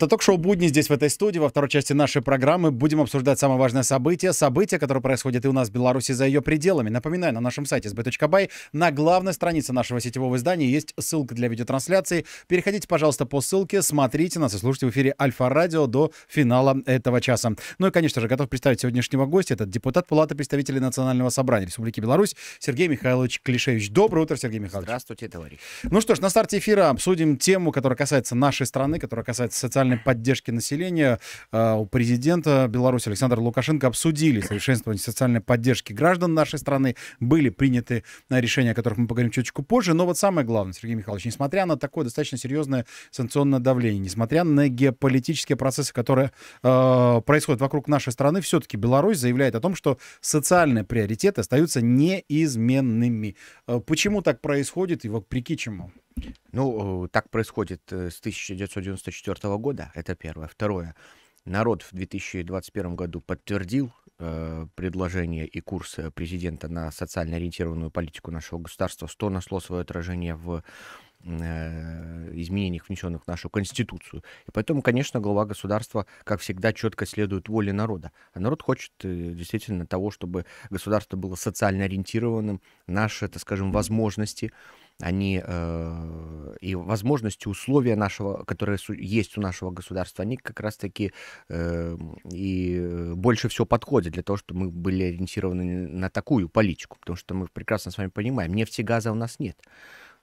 Это ток-шоу «Будни» здесь, в этой студии. Во второй части нашей программы будем обсуждать самое важное событие. Событие, которое происходит и у нас в Беларуси за ее пределами. Напоминаю, на нашем сайте sb.by на главной странице нашего сетевого издания есть ссылка для видеотрансляции. Переходите, пожалуйста, по ссылке, смотрите нас и слушайте в эфире Альфа-радио до финала этого часа. Ну и, конечно же, готов представить сегодняшнего гостя. Это депутат Палаты представителей Национального собрания Республики Беларусь Сергей Михайлович Клишевич. Доброе утро, Сергей Михайлович. Здравствуйте, товарищ. Ну что ж, на старте эфира обсудим тему, которая касается нашей страны, которая касается социальной социальной поддержки населения а, у президента Беларуси Александра Лукашенко обсудили совершенствование социальной поддержки граждан нашей страны. Были приняты а, решения, о которых мы поговорим чуточку позже. Но вот самое главное, Сергей Михайлович, несмотря на такое достаточно серьезное санкционное давление, несмотря на геополитические процессы, которые э, происходят вокруг нашей страны, все-таки Беларусь заявляет о том, что социальные приоритеты остаются неизменными. Почему так происходит и вопреки чему? Ну, э, так происходит э, с 1994 года, это первое. Второе. Народ в 2021 году подтвердил э, предложение и курс э, президента на социально ориентированную политику нашего государства, что нашло свое отражение в изменениях, внесенных в нашу Конституцию. И поэтому, конечно, глава государства, как всегда, четко следует воле народа. А народ хочет действительно того, чтобы государство было социально ориентированным, наши, так скажем, возможности, они э, и возможности, условия нашего, которые есть у нашего государства, они как раз-таки э, и больше всего подходят для того, чтобы мы были ориентированы на такую политику, потому что мы прекрасно с вами понимаем, нефти газа у нас нет.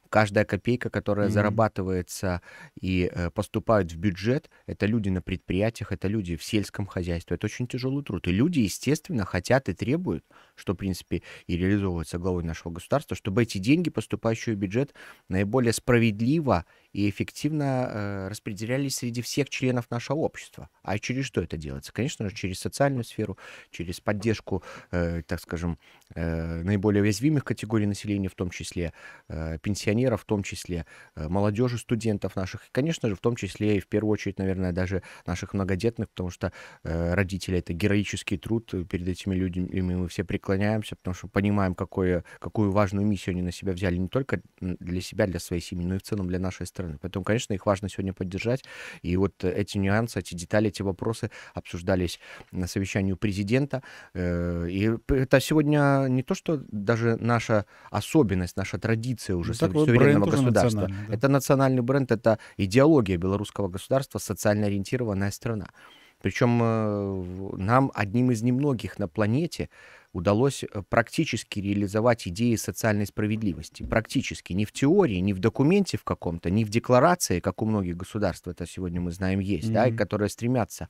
Каждая копейка, которая mm-hmm. зарабатывается и э, поступает в бюджет, это люди на предприятиях, это люди в сельском хозяйстве. Это очень тяжелый труд. И люди, естественно, хотят и требуют, что, в принципе, и реализовывается главой нашего государства, чтобы эти деньги, поступающие в бюджет, наиболее справедливо и эффективно э, распределялись среди всех членов нашего общества. А через что это делается? Конечно же, через социальную сферу, через поддержку, э, так скажем, э, наиболее уязвимых категорий населения, в том числе э, пенсионеров, пенсионеров в том числе, э, молодежи, студентов наших, и, конечно же, в том числе и в первую очередь, наверное, даже наших многодетных, потому что э, родители — это героический труд, перед этими людьми мы все преклоняемся, потому что понимаем, какое, какую важную миссию они на себя взяли не только для себя, для своей семьи, но и в целом для нашей страны. Поэтому, конечно, их важно сегодня поддержать. И вот эти нюансы, эти детали, эти вопросы обсуждались на совещании у президента. Э, и это сегодня не то, что даже наша особенность, наша традиция уже ну, так, суверенного государства. Да. Это национальный бренд, это идеология белорусского государства, социально ориентированная страна. Причем э, нам одним из немногих на планете удалось э, практически реализовать идеи социальной справедливости. Практически. Не в теории, не в документе в каком-то, не в декларации, как у многих государств, это сегодня мы знаем есть, mm-hmm. да, которые стремятся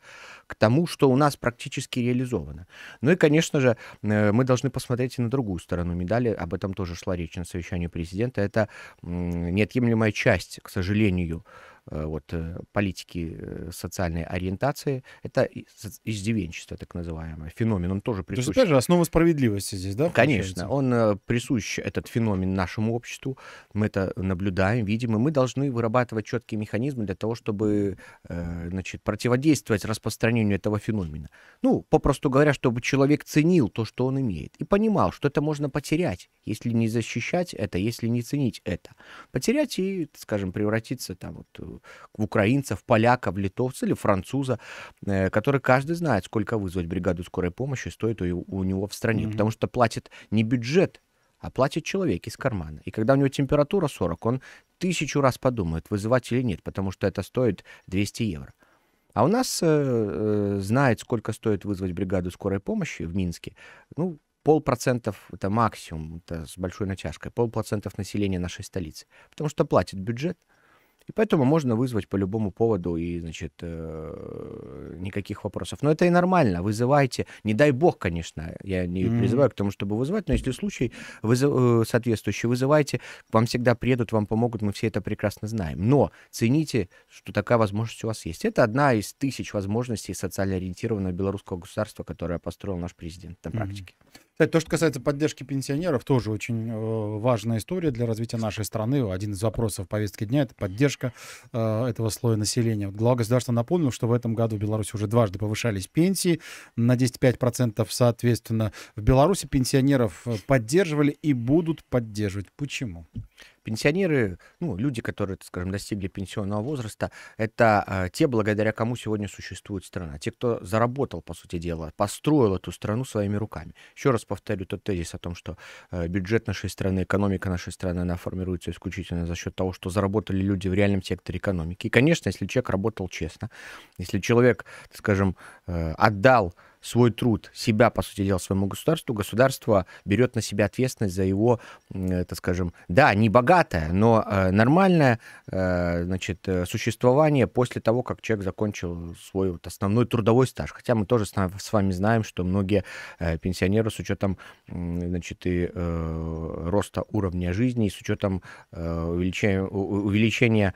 к тому, что у нас практически реализовано. Ну и, конечно же, э, мы должны посмотреть и на другую сторону медали. Об этом тоже шла речь на совещании президента. Это неотъемлемая часть, к сожалению, Э, вот, э, политики э, социальной ориентации. Это издевенчество, так называемое. Феномен, он тоже присущ. То есть, опять же, основа справедливости здесь, да? Конечно. Получается? Он присущ, этот феномен, нашему обществу. Мы это наблюдаем, видим, и мы должны вырабатывать четкие механизмы для того, чтобы значит, противодействовать распространению этого феномена. Ну, попросту говоря, чтобы человек ценил то, что он имеет, и понимал, что это можно потерять, если не защищать это, если не ценить это. Потерять и, скажем, превратиться там вот в украинцев, поляков, литовца или француза, э, который каждый знает, сколько вызвать бригаду скорой помощи стоит у, него в стране. Mm-hmm. Потому что платит не бюджет, а платит человек из кармана. И когда у него температура 40, он тысячу раз подумает, вызывать или нет, потому что это стоит 200 евро. А у нас э, э, знает, сколько стоит вызвать бригаду скорой помощи в Минске. Ну, полпроцентов это максимум, это с большой натяжкой, полпроцентов населения нашей столицы. Потому что платит бюджет, и поэтому можно вызвать по любому поводу, и, значит, э, никаких вопросов. Но это и нормально, вызывайте. Не дай бог, конечно, я не призываю к тому, чтобы вызывать, но если случай вызов, э, соответствующий, вызывайте, вам всегда приедут, вам помогут, мы все это прекрасно знаем. Но цените, что такая возможность у вас есть. Это одна из тысяч возможностей социально ориентированного белорусского государства, которое построил наш президент на практике. Mm-hmm. Кстати, то, что касается поддержки пенсионеров, тоже очень э, важная история для развития нашей страны. Один из вопросов повестки дня — это поддержка э, этого слоя населения. Вот глава государства напомнил, что в этом году в Беларуси уже дважды повышались пенсии на 10-5%, соответственно. В Беларуси пенсионеров э, поддерживали и будут поддерживать. Почему? Пенсионеры, ну, люди, которые, скажем, достигли пенсионного возраста, это а, те, благодаря кому сегодня существует страна. Те, кто заработал, по сути дела, построил эту страну своими руками. Еще раз повторю тот тезис о том, что э, бюджет нашей страны, экономика нашей страны, она формируется исключительно за счет того, что заработали люди в реальном секторе экономики. И, конечно, если человек работал честно, если человек, скажем, э, отдал свой труд, себя, по сути дела, своему государству, государство берет на себя ответственность за его, это скажем, да, не богатое, но э, нормальное э, значит, э, существование после того, как человек закончил свой вот основной трудовой стаж. Хотя мы тоже с вами знаем, что многие пенсионеры с учетом значит, и, роста уровня жизни и с учетом увеличения, увеличения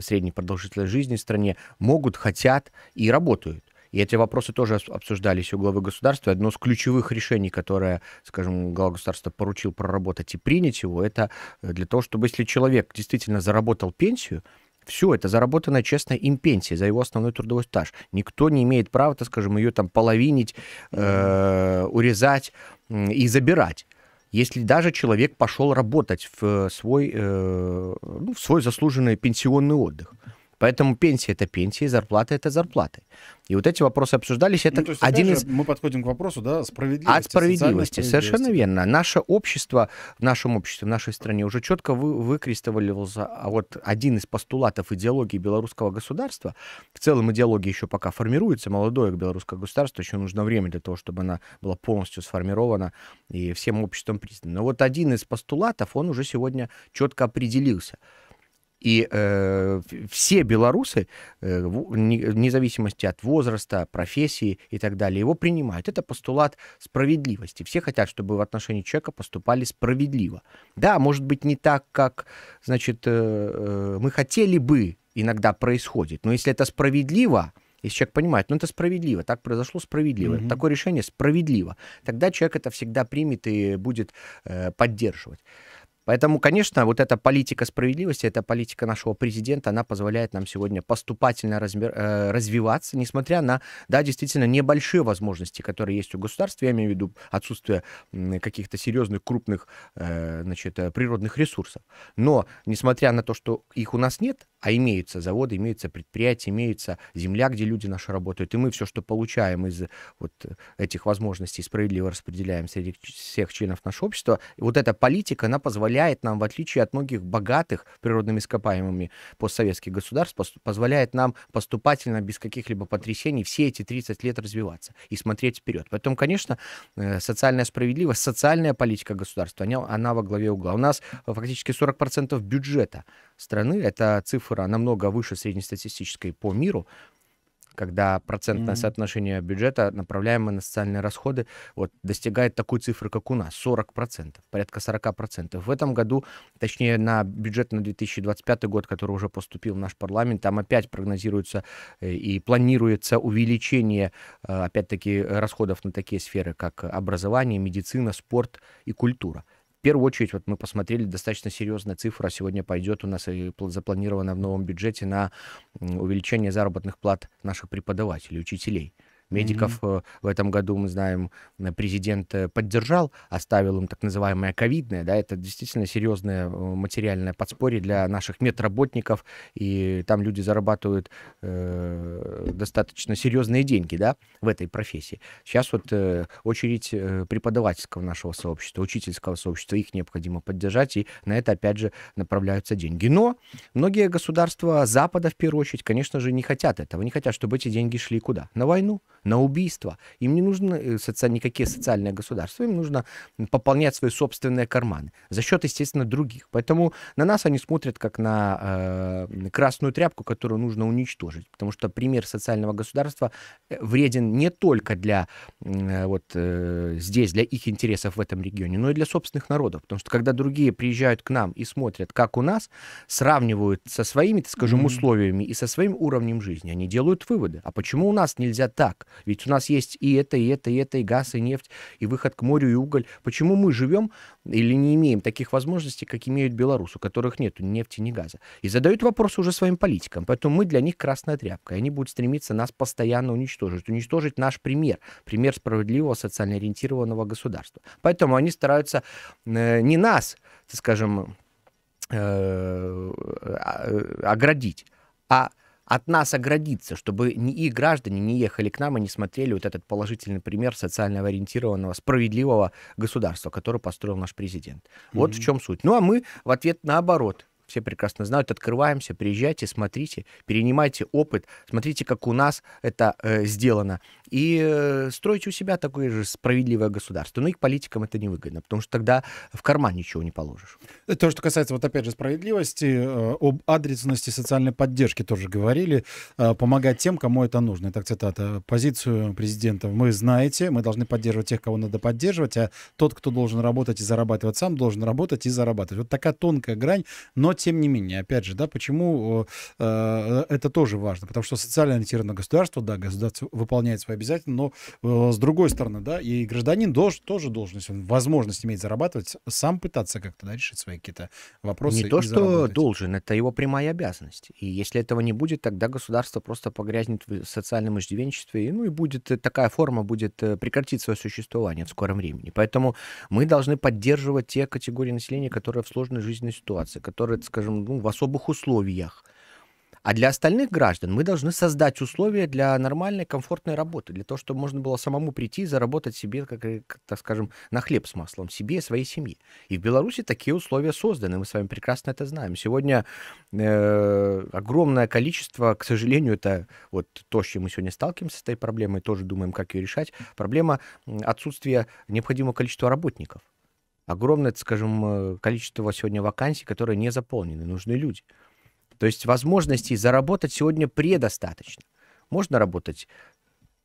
средней продолжительности жизни в стране могут, хотят и работают. И эти вопросы тоже обсуждались у главы государства. Одно из ключевых решений, которое, скажем, глава государства поручил проработать и принять его, это э, для того, чтобы если человек действительно заработал пенсию, все, это заработанная честная им пенсия за его основной трудовой стаж. Никто не имеет права, так скажем, ее там половинить, э, урезать и забирать. Если даже человек пошел работать в свой, э, ну, в свой заслуженный пенсионный отдых. Поэтому пенсия — это пенсия, зарплата — это зарплаты. И вот эти вопросы обсуждались. Это ну, есть, один из... Мы подходим к вопросу да, справедливости. От справедливости, совершенно верно. Наше общество, в нашем обществе, в нашей стране уже четко вы, выкристаллизовался а вот один из постулатов идеологии белорусского государства. В целом идеология еще пока формируется, молодое белорусское государство, еще нужно время для того, чтобы она была полностью сформирована и всем обществом признана. Но вот один из постулатов, он уже сегодня четко определился — и э, все белорусы, э, вне зависимости от возраста, профессии и так далее, его принимают. Это постулат справедливости. Все хотят, чтобы в отношении человека поступали справедливо. Да, может быть, не так, как, значит, э, э мы хотели бы иногда происходит. Но если это справедливо, если человек понимает, ну это справедливо, так произошло справедливо, mm-hmm. такое решение справедливо, тогда человек это всегда примет и будет э, поддерживать. Поэтому, конечно, вот эта политика справедливости, эта политика нашего президента, она позволяет нам сегодня поступательно размер, э, развиваться, несмотря на, да, действительно небольшие возможности, которые есть у государства. Я имею в виду отсутствие каких-то серьезных, крупных, э, значит, э, природных ресурсов. Но, несмотря на то, что их у нас нет, а имеются заводы, имеются предприятия, имеется земля, где люди наши работают, и мы все, что получаем из э, вот э, этих возможностей, справедливо распределяем среди всех членов нашего общества. И вот эта политика, она позволяет нам, в отличие от многих богатых природными ископаемыми постсоветских государств, позволяет нам поступательно, без каких-либо потрясений, все эти 30 лет развиваться и смотреть вперед. Поэтому, конечно, э, социальная справедливость, социальная политика государства, она, она во главе угла. У нас фактически 40% бюджета страны, это цифра цифра намного выше среднестатистической по миру, когда процентное mm-hmm. соотношение бюджета, направляемое на социальные расходы, вот, достигает такой цифры, как у нас, 40%, порядка 40%. В этом году, точнее, на бюджет на 2025 год, который уже поступил в наш парламент, там опять прогнозируется э, и планируется увеличение, э, опять-таки, расходов на такие сферы, как образование, медицина, спорт и культура. В первую очередь, вот мы посмотрели достаточно серьезная цифра. Сегодня пойдет у нас и запланировано в новом бюджете на увеличение заработных плат наших преподавателей, учителей медиков mm-hmm. в этом году, мы знаем, э, президент э, поддержал, оставил им так называемое ковидное, да, это действительно серьезное материальное подспорье для наших медработников, и там люди зарабатывают э, достаточно серьезные деньги, да, в этой профессии. Сейчас вот э, очередь преподавательского нашего сообщества, учительского сообщества, их необходимо поддержать, и на это, опять же, направляются деньги. Но многие государства Запада, в первую очередь, конечно же, не хотят этого, не хотят, чтобы эти деньги шли куда? На войну на убийство. Им не нужны э, соци... никакие социальные государства, им нужно пополнять свои собственные карманы за счет, естественно, других. Поэтому на нас они смотрят как на э, красную тряпку, которую нужно уничтожить, потому что пример социального государства э, вреден не только для э, вот э, здесь, для их интересов в этом регионе, но и для собственных народов, потому что когда другие приезжают к нам и смотрят, как у нас, сравнивают со своими, так скажем, условиями и со своим уровнем жизни, они делают выводы, а почему у нас нельзя так? Ведь у нас есть и это, и это, и это, и газ, и нефть, и выход к морю, и уголь. Почему мы живем или не имеем таких возможностей, как имеют белорусы, у которых нет ни нефти, ни газа? И задают вопрос уже своим политикам. Поэтому мы для них красная тряпка. И они будут стремиться нас постоянно уничтожить. Уничтожить наш пример. Пример справедливого, социально ориентированного государства. Поэтому они стараются э, не нас, скажем, э, а, э, оградить, а от нас оградиться, чтобы ни их граждане не ехали к нам и не смотрели вот этот положительный пример социально ориентированного, справедливого государства, которое построил наш президент. Вот mm-hmm. в чем суть. Ну а мы в ответ наоборот все прекрасно знают. Открываемся, приезжайте, смотрите, перенимайте опыт, смотрите, как у нас это э, сделано. И э, стройте у себя такое же справедливое государство. Но и политикам это невыгодно, потому что тогда в карман ничего не положишь. То, что касается, вот опять же, справедливости, э, об адресности социальной поддержки тоже говорили. Э, помогать тем, кому это нужно. Итак, цитата. Позицию президента "Мы знаете, мы должны поддерживать тех, кого надо поддерживать, а тот, кто должен работать и зарабатывать сам, должен работать и зарабатывать. Вот такая тонкая грань, но тем не менее, опять же, да, почему э, э, это тоже важно? Потому что социально ориентированное государство, да, государство выполняет свои обязательства, но э, с другой стороны, да, и гражданин должен, тоже должен, если он возможность иметь зарабатывать, сам пытаться как-то да, решить свои какие-то вопросы. Не то, что должен, это его прямая обязанность. И если этого не будет, тогда государство просто погрязнет в социальном иждивенчестве, и, ну и будет э, такая форма будет э, прекратить свое существование в скором времени. Поэтому мы должны поддерживать те категории населения, которые в сложной жизненной ситуации, которые скажем, ну, в особых условиях. А для остальных граждан мы должны создать условия для нормальной, комфортной работы, для того, чтобы можно было самому прийти и заработать себе, э, как, так скажем, на хлеб с маслом, себе и своей семье. И в Беларуси такие условия созданы, мы с вами прекрасно это знаем. Сегодня э, огромное количество, к сожалению, это вот то, с чем мы сегодня сталкиваемся с этой проблемой, тоже думаем, как ее решать, проблема отсутствия необходимого количества работников огромное, скажем, э, количество сегодня вакансий, которые не заполнены, нужны люди. То есть возможностей заработать сегодня предостаточно. Можно работать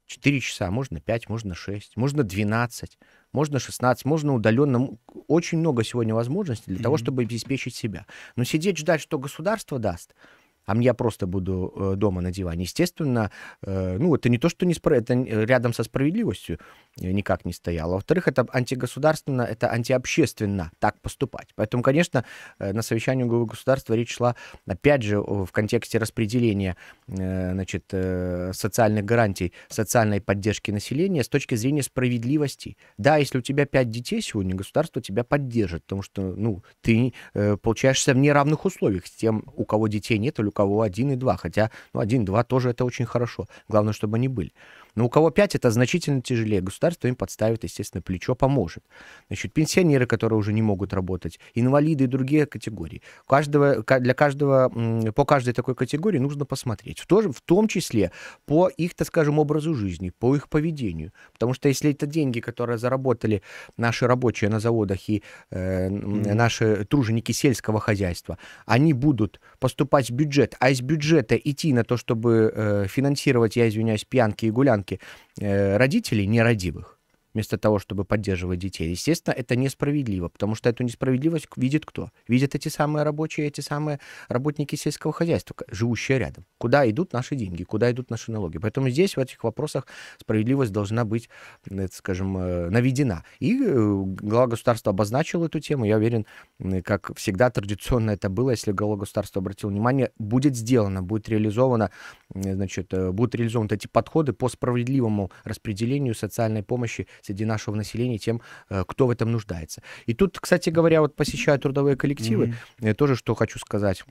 4 часа, можно 5, можно 6, можно 12, можно 16, можно удаленно. Очень много сегодня возможностей для mm-hmm. того, чтобы обеспечить себя. Но сидеть ждать, что государство даст, а я просто буду э, дома на диване. Естественно, э, ну, это не то, что не спро... это рядом со справедливостью. Э, никак не стояла. Во-вторых, это антигосударственно, это антиобщественно так поступать. Поэтому, конечно, э, на совещании главы государства речь шла, опять же, в контексте распределения э, значит, социальных гарантий, социальной поддержки населения с точки зрения справедливости. Да, если у тебя пять детей сегодня, государство тебя поддержит, потому что ну, ты получаешься в неравных условиях с тем, у кого детей нет или у кого один и два. Хотя ну, один-два тоже это очень хорошо. Главное, чтобы они были. Но ну, у кого 5, это значительно тяжелее. Государство им подставит, естественно, плечо, поможет. Значит, пенсионеры, которые уже не могут работать, инвалиды и другие категории. Каждого, для каждого, по каждой такой категории нужно посмотреть. В, тоже, в том числе по их, так скажем, образу жизни, по их поведению. Потому что если это деньги, которые заработали наши рабочие на заводах и э, наши труженики сельского хозяйства, они будут поступать в бюджет, а из бюджета идти на то, чтобы э, финансировать, я извиняюсь, пьянки и гулянки, оценки э, родителей нерадивых вместо того, чтобы поддерживать детей. Естественно, это несправедливо, потому что эту несправедливость видит кто? Видят эти самые рабочие, эти самые работники сельского хозяйства, живущие рядом. Куда идут наши деньги, куда идут наши налоги. Поэтому здесь в этих вопросах справедливость должна быть, скажем, э, наведена. И э, глава государства обозначил эту тему. Я уверен, как всегда традиционно это было, если глава государства обратил внимание, будет сделано, будет реализовано Э, значит, э, будут реализованы эти подходы по справедливому распределению социальной помощи среди нашего населения тем, э, кто в этом нуждается. И тут, кстати говоря, вот посещая трудовые коллективы, mm-hmm. тоже что хочу сказать.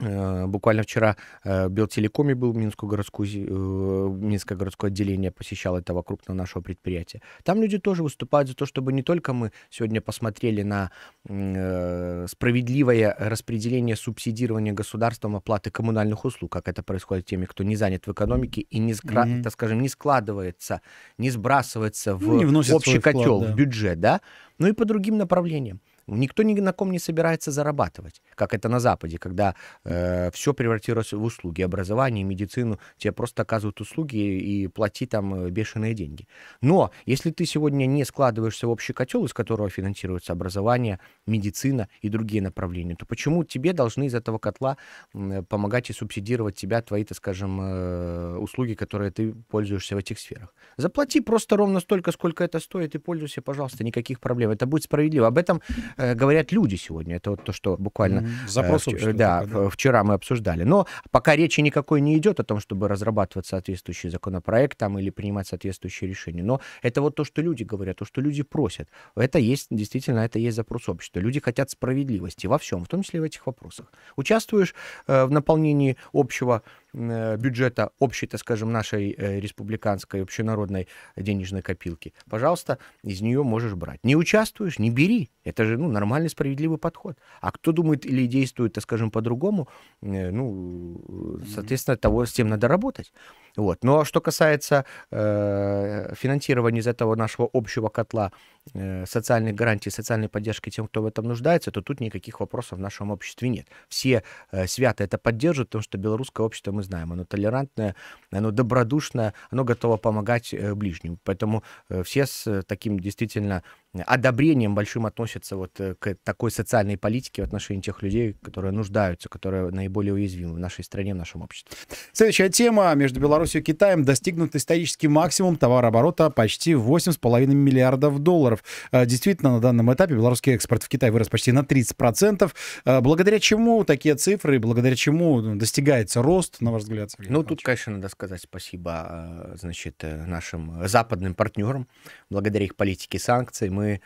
Э, буквально вчера в э, Белтелекоме был Минскую городскую, э, Минское городское отделение, посещал этого крупного нашего предприятия. Там люди тоже выступают за то, чтобы не только мы сегодня посмотрели на справедливое распределение субсидирования государством оплаты коммунальных услуг, как это происходит теми, кто не занят в экономике и не, скра... mm-hmm. так скажем, не складывается, не сбрасывается ну, в не общий котел, вклад, да. в бюджет, да, ну и по другим направлениям. Никто ни на ком не собирается зарабатывать, как это на Западе, когда э, все превратилось в услуги, образование, медицину. Тебе просто оказывают услуги и, плати там э, бешеные деньги. Но если ты сегодня не складываешься в общий котел, из которого финансируется образование, медицина и другие направления, то почему тебе должны из этого котла э, помогать и субсидировать тебя, твои, так скажем, э, услуги, которые ты пользуешься в этих сферах? Заплати просто ровно столько, сколько это стоит, и пользуйся, пожалуйста, никаких проблем. Это будет справедливо. Об этом Э, говорят люди сегодня. Это вот то, что буквально э, Запрос вчера, да, вчера мы обсуждали. Но пока речи никакой не идет о том, чтобы разрабатывать соответствующий законопроект там, или принимать соответствующие решения. Но это вот то, что люди говорят, то, что люди просят. Это есть, действительно, это есть запрос общества. Люди хотят справедливости во всем, в том числе в этих вопросах. Участвуешь э, в наполнении общего Э, бюджета общей, так скажем, нашей э, республиканской общенародной денежной копилки, пожалуйста, из нее можешь брать. Не участвуешь, не бери. Это же ну, нормальный, справедливый подход. А кто думает или действует, так скажем, по-другому, э, ну, соответственно, того с тем надо работать. Вот. Но ну, а что касается э, финансирования из этого нашего общего котла э, социальных гарантий, социальной поддержки тем, кто в этом нуждается, то тут никаких вопросов в нашем обществе нет. Все э, свято это поддерживают, потому что белорусское общество, мы знаем, оно толерантное, оно добродушное, оно готово помогать э, ближним. Поэтому э, все с э, таким действительно э, одобрением большим относятся вот э, к такой социальной политике в отношении тех людей, которые нуждаются, которые наиболее уязвимы в нашей стране, в нашем обществе. Следующая тема между белорусскими Беларусью и Китаем достигнут исторический максимум товарооборота почти 8,5 миллиардов долларов. Э, действительно, на данном этапе белорусский экспорт в Китай вырос почти на 30%. Э, благодаря чему такие цифры, благодаря чему ну, достигается рост, на ваш взгляд? Сергей ну, тут, конечно, надо сказать спасибо э, значит, нашим западным партнерам. Благодаря их политике санкций мы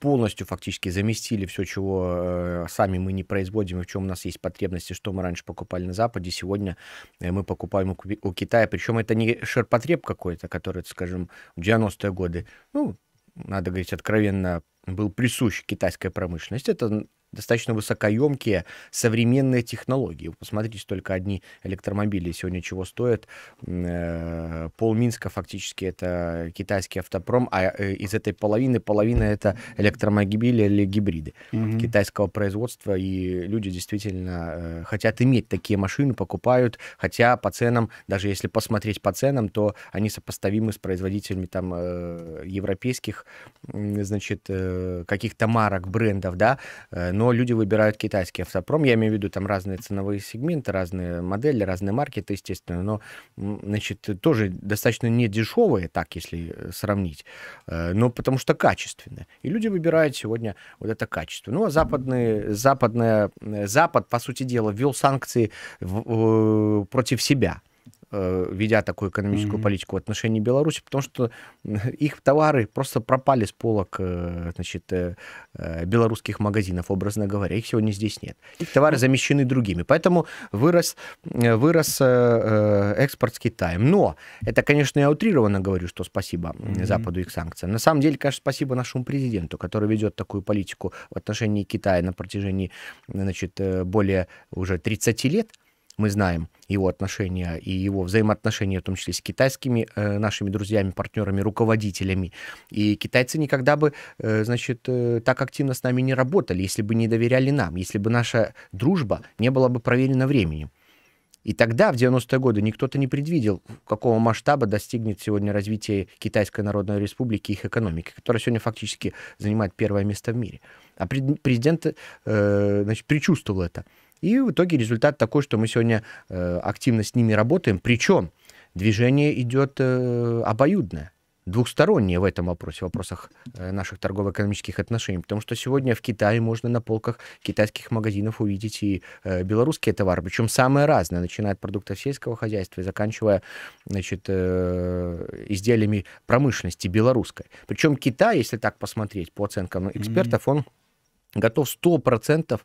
полностью фактически заместили все, чего сами мы не производим, и в чем у нас есть потребности, что мы раньше покупали на Западе. Сегодня мы покупаем у Китая, причем это не ширпотреб какой-то, который, скажем, в 90-е годы, ну, надо говорить откровенно, был присущ китайской промышленности. Это достаточно высокоемкие современные технологии. Вы посмотрите, только одни электромобили сегодня чего стоят. Э, пол Минска фактически это китайский автопром, а э, из этой половины половина это электромобили или гибриды угу. китайского производства. И люди действительно э, хотят иметь такие машины, покупают, хотя по ценам, даже если посмотреть по ценам, то они сопоставимы с производителями там европейских, значит, каких-то марок, брендов, да, но но люди выбирают китайский автопром. Я имею в виду там разные ценовые сегменты, разные модели, разные маркеты, естественно, но, значит, тоже достаточно не дешевые, так, если э, сравнить, э, но потому что качественные. И люди выбирают сегодня вот это качество. Ну, а западные, западная, Запад, по сути дела, ввел санкции в, в, э, против себя Э, ведя такую экономическую mm-hmm. политику в отношении Беларуси, потому что их товары просто пропали с полок э, значит, э, белорусских магазинов, образно говоря. Их сегодня здесь нет. Их товары ну замещены другими. Поэтому вырос, вырос экспорт с Китаем. Но это, конечно, я утрированно говорю, что спасибо mm-hmm. Западу и их санкциям. На самом деле, конечно, спасибо нашему президенту, который ведет такую политику в отношении Китая на протяжении значит, более уже 30 лет мы знаем его отношения и его взаимоотношения, в том числе с китайскими э, нашими друзьями, партнерами, руководителями. И китайцы никогда бы, э, значит, э, так активно с нами не работали, если бы не доверяли нам, если бы наша дружба не была бы проверена временем. И тогда, в 90-е годы, никто-то не предвидел, какого масштаба достигнет сегодня развитие Китайской Народной Республики и их экономики, которая сегодня фактически занимает первое место в мире. А президент э, значит, предчувствовал это. И в итоге результат такой, что мы сегодня э, активно с ними работаем. Причем движение идет э, обоюдное двухстороннее в этом вопросе, в вопросах э, наших торгово-экономических отношений. Потому что сегодня в Китае можно на полках китайских магазинов увидеть и белорусские товары, причем самые разные, начиная от продуктов сельского хозяйства и заканчивая значит, изделиями промышленности белорусской. Причем Китай, если так посмотреть, по оценкам экспертов, он готов 100%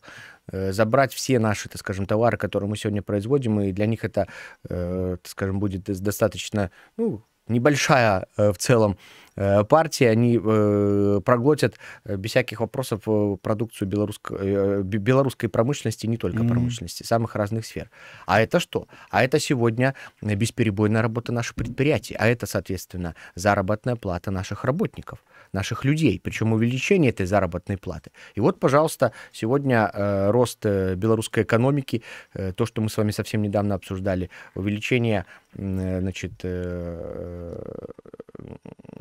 э, забрать все наши, так скажем, товары, которые мы сегодня производим, и для них это, э, так скажем, будет достаточно, ну, небольшая э, в целом Э, партии, они э, проглотят э, без всяких вопросов продукцию белорусской, белорусской промышленности, не только mm-hmm. промышленности, самых разных сфер. А это что? А это сегодня бесперебойная работа наших предприятий, а это, соответственно, заработная плата наших работников, наших людей, причем увеличение этой заработной платы. И вот, пожалуйста, сегодня э, рост э, белорусской экономики, э, то, что мы с вами совсем недавно обсуждали, увеличение значит,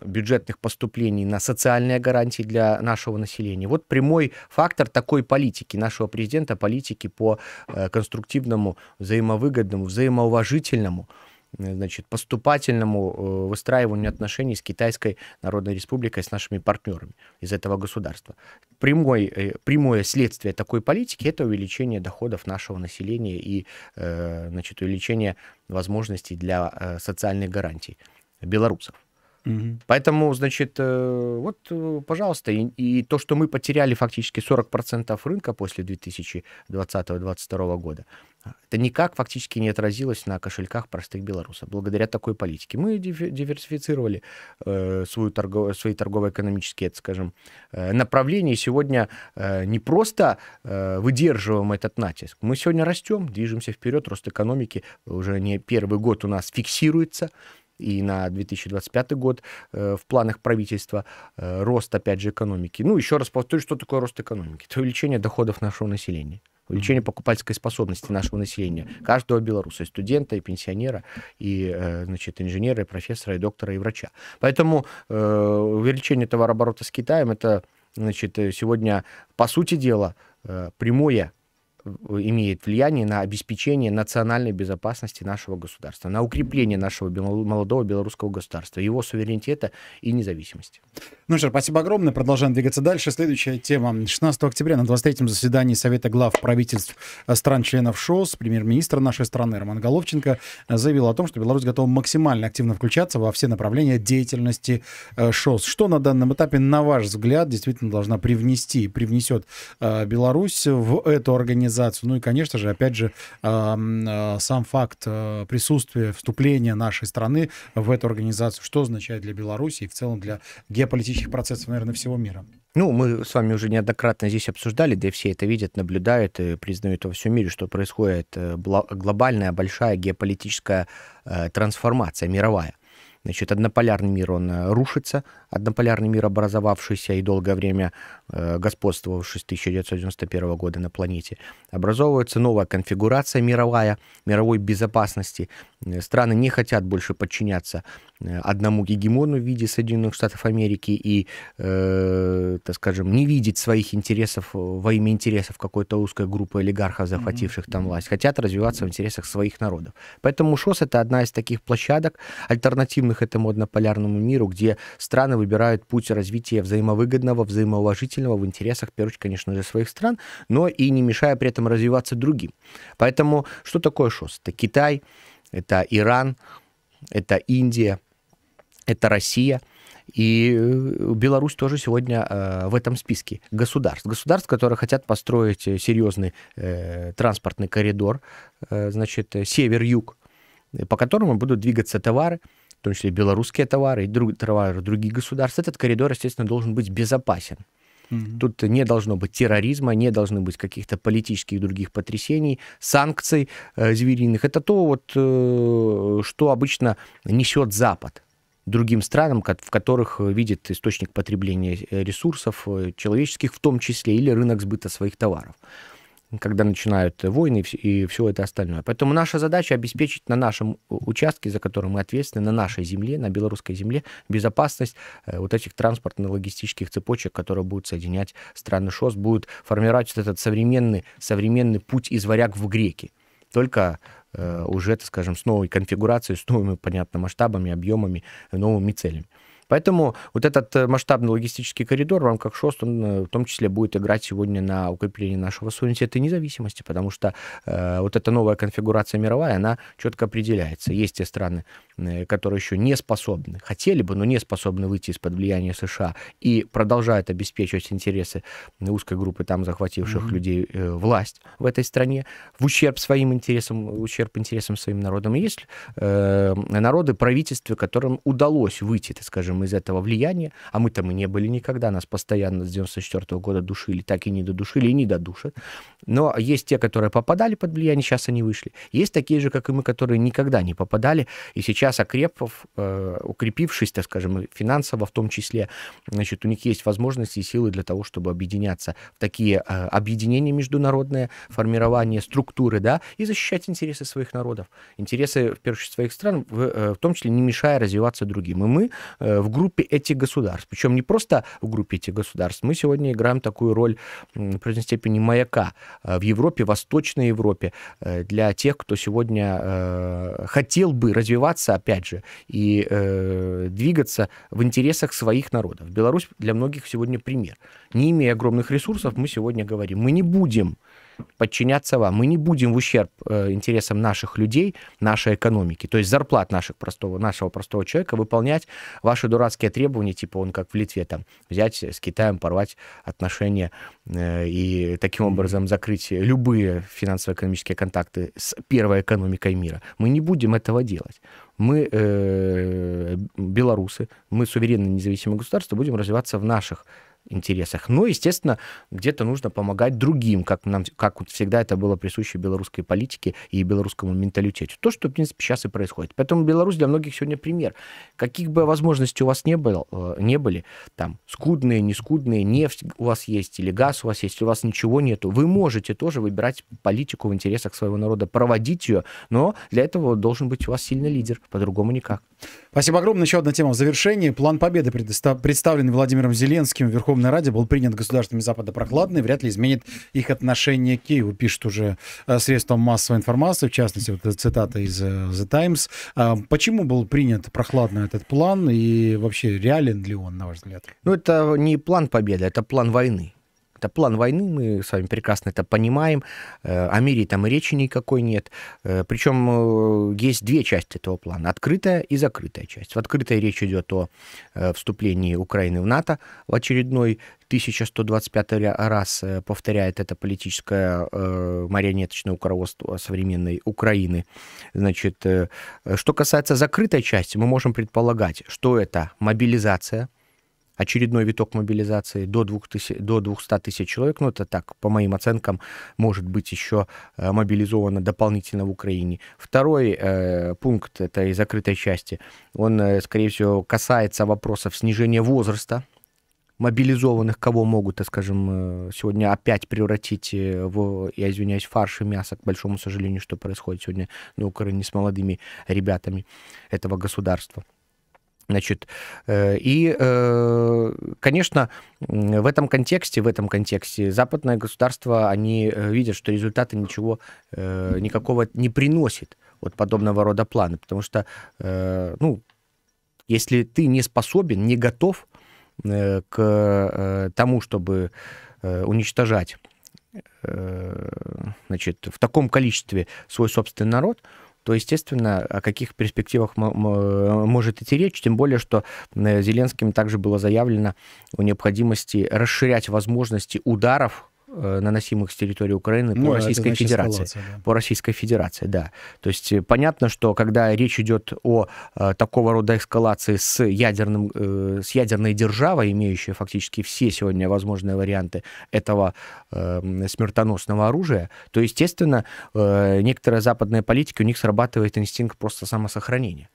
бюджета бюджетных поступлений на социальные гарантии для нашего населения. Вот прямой фактор такой политики нашего президента, политики по э, конструктивному, взаимовыгодному, взаимоуважительному э, значит, поступательному э, выстраиванию отношений с Китайской Народной Республикой, с нашими партнерами из этого государства. Прямой, прямое следствие такой политики – это увеличение доходов нашего населения и значит, увеличение возможностей для социальных гарантий белорусов. Угу. Поэтому, значит, э, вот, э, пожалуйста, и, и то, что мы потеряли фактически 40% рынка после 2020-2022 года, а, это никак фактически не отразилось на кошельках простых белорусов благодаря такой политике. Мы диверсифицировали э, свою торгов... свои торгово-экономические, скажем, э, направления. И сегодня э, не просто э, выдерживаем этот натиск, мы сегодня растем, движемся вперед, рост экономики уже не первый год у нас фиксируется и на 2025 год э, в планах правительства э, рост, опять же, экономики. Ну, еще раз повторю, что такое рост экономики? Это увеличение доходов нашего населения увеличение покупательской способности нашего населения, каждого белоруса, и студента, и пенсионера, и э, значит, инженера, и профессора, и доктора, и врача. Поэтому э, увеличение товарооборота с Китаем это значит, сегодня, по сути дела, прямое имеет влияние на обеспечение национальной безопасности нашего государства, на укрепление нашего молодого белорусского государства, его суверенитета и независимости. Ну что, спасибо огромное. Продолжаем двигаться дальше. Следующая тема. 16 октября на 23-м заседании Совета глав правительств э, стран-членов ШОС премьер-министр нашей страны Роман Головченко э, заявил о том, что Беларусь готова максимально активно включаться во все направления деятельности э, ШОС. Что на данном этапе, на ваш взгляд, действительно должна привнести и привнесет Беларусь в эту организацию? цивилизацию. Ну и, конечно же, опять же, э, сам факт э, присутствия, вступления нашей страны в эту организацию, что означает для Беларуси и в целом для геополитических процессов, наверное, всего мира. Ну, мы с вами уже неоднократно здесь обсуждали, да и все это видят, наблюдают и признают во всем мире, что происходит э, глобальная большая геополитическая трансформация мировая. Значит, однополярный мир, он рушится, однополярный мир, образовавшийся и долгое время Э, господствовавший с 1991 года на планете. Образовывается новая конфигурация мировая, мировой безопасности. Э, страны не хотят больше подчиняться э, одному гегемону в виде Соединенных Штатов Америки и, э, так скажем, не видеть своих интересов во имя интересов какой-то узкой группы олигархов, захвативших там власть. Хотят развиваться в интересах своих народов. Поэтому ШОС это одна из таких площадок, альтернативных этому однополярному миру, где страны выбирают путь развития взаимовыгодного, взаимоуважительного положительного в интересах, в первую очередь, конечно же, своих стран, но и не мешая при этом развиваться другим. Поэтому что такое ШОС? Это Китай, это Иран, это Индия, это Россия – и э, Беларусь тоже сегодня э, в этом списке государств. Государств, которые хотят построить э, серьезный транспортный коридор, значит, север-юг, по которому будут двигаться товары, в том числе белорусские товары и друг, товары других государств. Этот коридор, естественно, должен быть безопасен. Тут не должно быть терроризма, не должны быть каких-то политических и других потрясений, санкций э, звериных. Это то, вот, э, что обычно несет Запад другим странам, в которых э, видит источник потребления э, ресурсов э, человеческих в том числе или рынок сбыта своих товаров когда начинают войны и все, это остальное. Поэтому наша задача обеспечить на нашем участке, за который мы ответственны, на нашей земле, на белорусской земле, безопасность э, вот этих транспортно-логистических цепочек, которые будут соединять страны ШОС, будут формировать вот этот современный, современный путь из варяг в греки. Только э, уже, так скажем, с новой конфигурацией, с новыми, понятно, масштабами, объемами, новыми целями. Поэтому вот этот э, масштабный логистический коридор вам как ШОСТ, он э, в том числе будет играть сегодня на укрепление нашего суверенитета и независимости, потому что э, вот эта новая конфигурация мировая, она четко определяется. Есть те страны, Э, которые еще не способны, хотели бы, но не способны выйти из-под влияния США и продолжают обеспечивать интересы узкой группы там захвативших mm-hmm. людей э, власть в этой стране в ущерб своим интересам, в ущерб интересам своим народам. И есть э, народы, правительства, которым удалось выйти, так скажем, из этого влияния, а мы там и не были никогда, нас постоянно с 94 года душили, так и не додушили, и не додушат. Но есть те, которые попадали под влияние, сейчас они вышли. Есть такие же, как и мы, которые никогда не попадали, и сейчас сейчас окрепов, э, укрепившись, так скажем, финансово в том числе, значит, у них есть возможности и силы для того, чтобы объединяться в такие э, объединения международные, формирование структуры, да, и защищать интересы своих народов, интересы, в первую очередь, своих стран, в, э, в том числе не мешая развиваться другим. И мы в группе этих государств, причем не просто в группе этих государств, мы сегодня играем такую роль, в определенной степени, маяка в Европе, в Восточной Европе, для тех, кто сегодня хотел бы развиваться, опять же, и э, двигаться в интересах своих народов. Беларусь для многих сегодня пример. Не имея огромных ресурсов, мы сегодня говорим, мы не будем подчиняться вам. Мы не будем в ущерб э, интересам наших людей, нашей экономики, то есть зарплат наших простого, нашего простого человека выполнять ваши дурацкие требования, типа он как в Литве там взять с Китаем, порвать отношения э, и таким образом закрыть любые финансово-экономические контакты с первой экономикой мира. Мы не будем этого делать мы, э, белорусы, мы суверенное независимое государство, будем развиваться в наших интересах. Ну, естественно, где-то нужно помогать другим, как, нам, как вот всегда это было присуще белорусской политике и белорусскому менталитету. То, что, в принципе, сейчас и происходит. Поэтому Беларусь для многих сегодня пример. Каких бы возможностей у вас не, было, э, не были, там, скудные, не скудные, нефть у вас есть или газ у вас есть, у вас ничего нету, вы можете тоже выбирать политику в интересах своего народа, проводить ее, но для этого должен быть у вас сильный лидер, по-другому никак. Спасибо огромное. Еще одна тема в завершении. План победы представленный Владимиром Зеленским, Верховным огромное ради был принят государствами Запада прохладный, вряд ли изменит их отношение к Киеву, пишет уже э, средством массовой информации, в частности, вот эта цитата из э, The Times. А почему был принят прохладно этот план и вообще реален ли он, на ваш взгляд? Ну, это не план победы, это план войны. Это план войны, мы с вами прекрасно это понимаем. Э, о мире там и речи никакой нет. Э, причем э, есть две части этого плана. Открытая и закрытая часть. В открытой речь идет о вступлении Украины в НАТО в очередной 1125 раз повторяет это политическое марионеточное руководство современной Украины. Значит, что касается закрытой части, мы можем предполагать, что это мобилизация – очередной виток мобилизации до 200, до 200 тысяч человек. Ну, это так, по моим оценкам, может быть еще э, мобилизовано дополнительно в Украине. Второй э, пункт этой закрытой части, он, э, скорее всего, касается вопросов снижения возраста мобилизованных, кого могут, э, скажем, сегодня опять превратить в, я извиняюсь, фарш и мясо, к большому сожалению, что происходит сегодня на Украине с молодыми ребятами этого государства. Значит, э, и, э, конечно, в этом контексте, в этом контексте западное государство, они э, видят, что результаты ничего, никакого не приносит вот подобного рода планы, потому что, ну, если ты не способен, не готов к тому, чтобы уничтожать, значит, в таком количестве свой собственный народ, то, естественно, о каких перспективах может идти речь, тем более, что э, Зеленским также было заявлено о необходимости расширять возможности ударов Э, наносимых с территории Украины ну, по Российской значит, Федерации. Да. По Российской Федерации, да. То есть э, понятно, что когда речь идет о э, такого рода эскалации с, ядерным, э, с ядерной державой, имеющей фактически все сегодня возможные варианты этого э, смертоносного оружия, то, естественно, э, некоторые западные политики, у них срабатывает инстинкт просто самосохранения.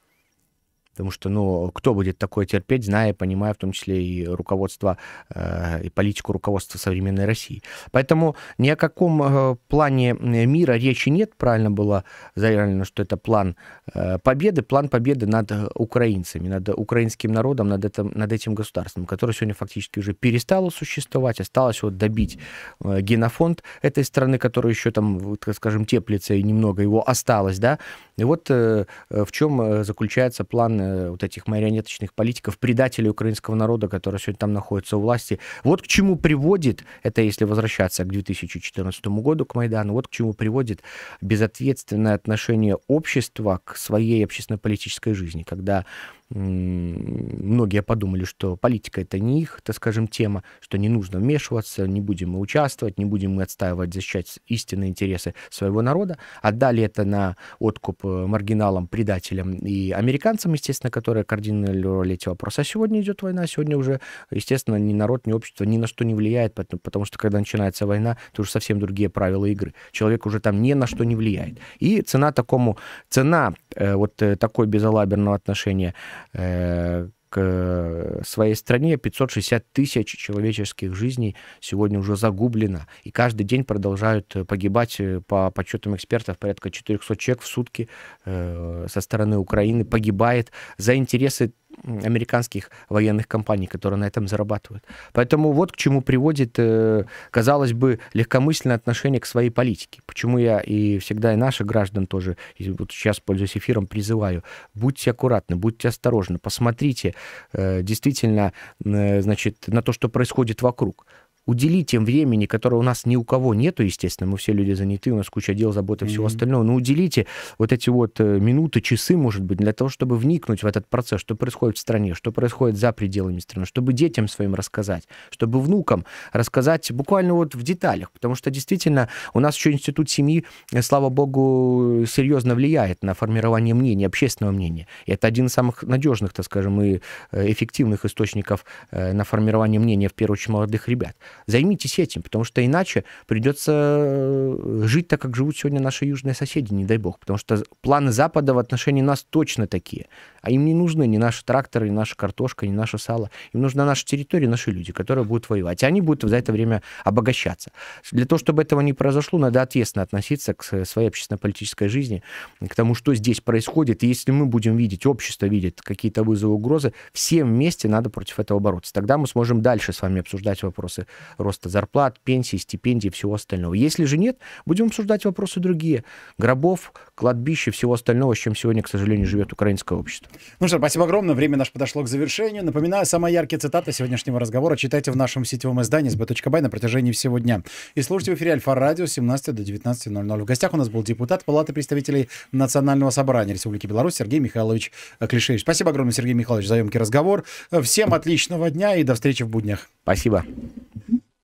Потому что, ну, кто будет такое терпеть, зная, понимая, в том числе и руководство, э, и политику руководства современной России. Поэтому ни о каком э, плане э, мира речи нет. Правильно было заявлено, что это план э, победы, план победы над украинцами, над украинским народом, над этим, над этим государством, которое сегодня фактически уже перестало существовать. Осталось вот добить э, генофонд этой страны, которая еще там, вот, скажем, теплится и немного его осталось, да. И вот э, в чем э, заключается план Украины, э, вот этих марионеточных политиков, предателей украинского народа, которые сегодня там находятся у власти. Вот к чему приводит, это если возвращаться к 2014 году, к Майдану, вот к чему приводит безответственное отношение общества к своей общественно-политической жизни, когда многие подумали, что политика это не их, так скажем, тема, что не нужно вмешиваться, не будем мы участвовать, не будем мы отстаивать, защищать истинные интересы своего народа. Отдали это на откуп э, маргиналам, предателям и американцам, естественно, которые кардинальную роль эти вопросы. А сегодня идет война, сегодня уже, естественно, ни народ, ни общество ни на что не влияет, потому, потому что когда начинается война, то уже совсем другие правила игры. Человек уже там ни на что не влияет. И цена такому, цена Э, вот э, такое безалаберное отношение э, к своей стране 560 тысяч человеческих жизней сегодня уже загублено. И каждый день продолжают погибать, по подсчетам экспертов, порядка 400 человек в сутки со стороны Украины погибает за интересы американских военных компаний, которые на этом зарабатывают. Поэтому вот к чему приводит, э, казалось бы, легкомысленное отношение к своей политике. Почему я и всегда и наших граждан тоже, и вот сейчас, пользуясь эфиром, призываю, будьте аккуратны, будьте осторожны, посмотрите э, действительно э, значит, на то, что происходит вокруг уделить им времени, которое у нас ни у кого нету, естественно, мы все люди заняты, у нас куча дел, забот и mm-hmm. всего остального, но уделите вот эти вот э, минуты, часы, может быть, для того, чтобы вникнуть в этот процесс, что происходит в стране, что происходит за пределами страны, чтобы детям своим рассказать, чтобы внукам рассказать буквально вот в деталях, потому что действительно у нас еще институт семьи, э, слава богу, серьезно влияет на формирование мнения, общественного мнения. И это один из самых надежных, так скажем, и э, эффективных источников на формирование мнения, в первую очередь, молодых ребят. Займитесь этим, потому что иначе придется э, жить так, как живут сегодня наши южные соседи, не дай бог. Потому что планы Запада в отношении нас точно такие. А им не нужны ни наши тракторы, ни наша картошка, ни наше сало. Им нужна наша территория, наши люди, которые будут воевать. И они будут за это время обогащаться. Для того, чтобы этого не произошло, надо ответственно относиться к своей общественно-политической жизни, к тому, что здесь происходит. И если мы будем видеть, общество видит какие-то вызовы, угрозы, всем вместе надо против этого бороться. Тогда мы сможем дальше с вами обсуждать вопросы роста зарплат, пенсий, стипендий и всего остального. Если же нет, будем обсуждать вопросы другие. Гробов, кладбищ и всего остального, с чем сегодня, к сожалению, живет украинское общество. Ну что, спасибо огромное. Время наше подошло к завершению. Напоминаю, самые яркие цитаты сегодняшнего разговора читайте в нашем сетевом издании sb.by на протяжении всего дня. И слушайте в эфире Альфа-радио с 17 до 19.00. В гостях у нас был депутат Палаты представителей Национального собрания Республики Беларусь Сергей Михайлович э, Клишевич. Спасибо огромное, Сергей Михайлович, за емкий разговор. Э, всем отличного дня и до встречи в буднях. Спасибо.